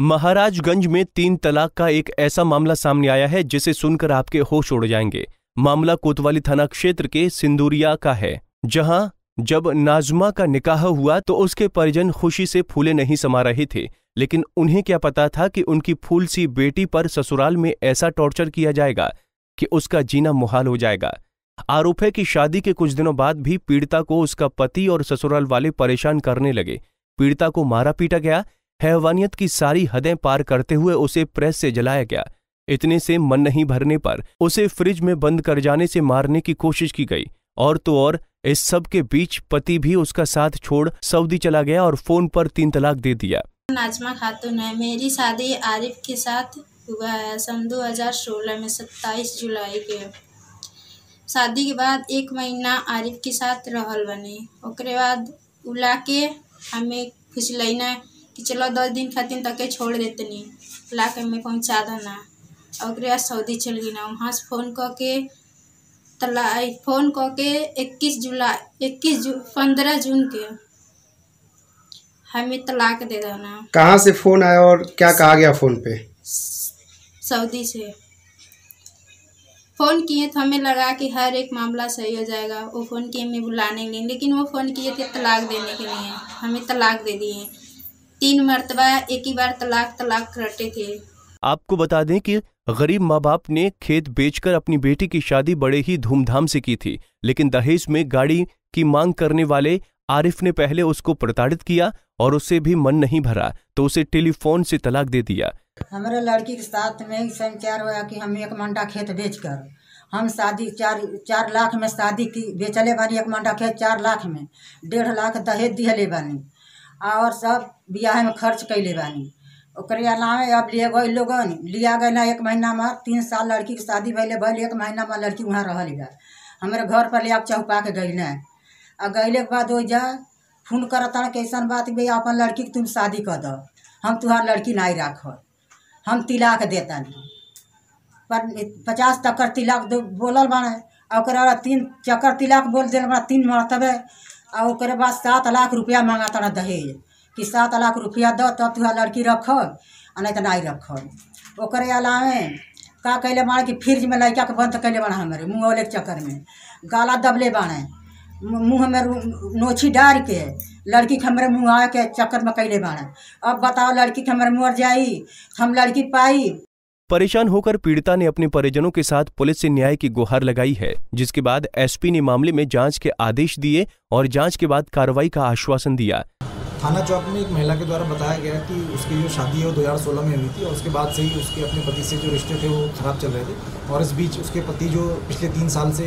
महाराजगंज में तीन तलाक का एक ऐसा मामला सामने आया है जिसे सुनकर आपके होश उड़ जाएंगे मामला कोतवाली थाना क्षेत्र के सिंदूरिया का है जहां जब नाजमा का निकाह हुआ तो उसके परिजन खुशी से फूले नहीं समा रहे थे लेकिन उन्हें क्या पता था कि उनकी फूल सी बेटी पर ससुराल में ऐसा टॉर्चर किया जाएगा कि उसका जीना मुहाल हो जाएगा आरोप है कि शादी के कुछ दिनों बाद भी पीड़िता को उसका पति और ससुराल वाले परेशान करने लगे पीड़िता को मारा पीटा गया हैवानियत की सारी हदें पार करते हुए उसे प्रेस से जलाया गया इतने से मन नहीं भरने पर उसे फ्रिज में बंद कर जाने से मारने की कोशिश की गई और तो और इस सब के बीच पति भी उसका साथ छोड़ सऊदी चला गया और फोन पर तीन तलाक दे दिया नाजमा खातून है मेरी शादी आरिफ के साथ हुआ है सन 2016 में 27 जुलाई के शादी के बाद एक महीना आरिफ के साथ रहल बने ओकरे बाद उला के हमें लेना कि चलो दस दिन खातिर तक छोड़ देतनी ला के हमें पहुँचा देना और सऊदी चल गई ना वहाँ से फ़ोन करके तला फ़ोन करके इक्कीस जुलाई इक्कीस जू पंद्रह जून के हमें तलाक दे देना कहाँ से फ़ोन आया और क्या कहा गया फ़ोन पे सऊदी से फ़ोन किए तो हमें लगा कि हर एक मामला सही हो जाएगा वो फ़ोन किए हमें बुलाने के लिए लेकिन वो फ़ोन किए थे तलाक देने के लिए हमें तलाक दे दिए तीन मरतबा एक ही बार तलाक तलाक करते थे आपको बता दें कि गरीब माँ बाप ने खेत बेचकर अपनी बेटी की शादी बड़े ही धूमधाम से की थी लेकिन दहेज में गाड़ी की मांग करने वाले आरिफ ने पहले उसको प्रताड़ित किया और उससे भी मन नहीं भरा तो उसे टेलीफोन से तलाक दे दिया हमारे लड़की के साथ में संचार हुआ कि हम एक मंडा खेत बेचकर हम शादी चार चार लाख में शादी की बेचले बानी एक मंडा खेत चार लाख में डेढ़ लाख दहेज दिए ले बानी और सब ब्याह में खर्च कैले बानी ओकरे अलावे अब ले गए लोगन लिया गए ना एक महीना में तीन साल लड़की के शादी भैले भले एक महीना में लड़की वहाँ रह बा हमारे घर पर ले आप चौपा के गई ना आ गैले के बाद जा फोन कर कैसन बात भैया अपन लड़की के तुम शादी कर दो हम तुम्हार लड़की नहीं राख हम के देता पर पचास तकर तिलक बोल बाड़े और तीन चक्कर तिलक बोल दिल बड़ा तीन मरतबे और बाद सात लाख रुपया मांगा तरह दहेज कि सात लाख रुपया दो तब तुह लड़की रख आ नहीं तो नहीं रख ओकरे अलावे का कैले बाण कि फ्रिज में लड़का के बंद कैले बाण हमारे मुँह के चक्कर में गाला दबले बाण मुँह में नोची डार के लड़की के हमारे मुँह आए के चक्कर में कैले बाण अब बताओ लड़की के हमारे मुँह जाई हम लड़की पाई परेशान होकर पीड़िता ने अपने परिजनों के साथ पुलिस से न्याय की गुहार लगाई है जिसके बाद एसपी ने मामले में जांच के आदेश दिए और जांच के बाद कार्रवाई का आश्वासन दिया थाना चौक में एक महिला के द्वारा बताया गया कि उसकी जो शादी है वो सोलह में हुई थी और उसके बाद से ही उसके अपने पति से जो रिश्ते थे वो खराब चल रहे थे और इस बीच उसके पति जो पिछले तीन साल से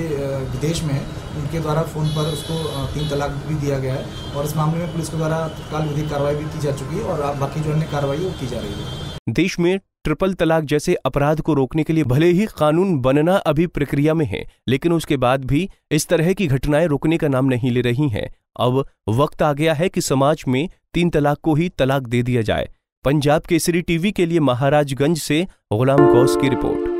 विदेश में है उनके द्वारा फ़ोन पर उसको तीन तलाक भी दिया गया है और इस मामले में पुलिस के द्वारा तत्काल विधिक कार्रवाई भी की जा चुकी है और बाकी जो अन्य कार्रवाई वो की जा रही है देश में ट्रिपल तलाक जैसे अपराध को रोकने के लिए भले ही कानून बनना अभी प्रक्रिया में है लेकिन उसके बाद भी इस तरह की घटनाएं रोकने का नाम नहीं ले रही हैं अब वक्त आ गया है कि समाज में तीन तलाक को ही तलाक दे दिया जाए पंजाब केसरी टीवी के लिए महाराजगंज से गुलाम गौस की रिपोर्ट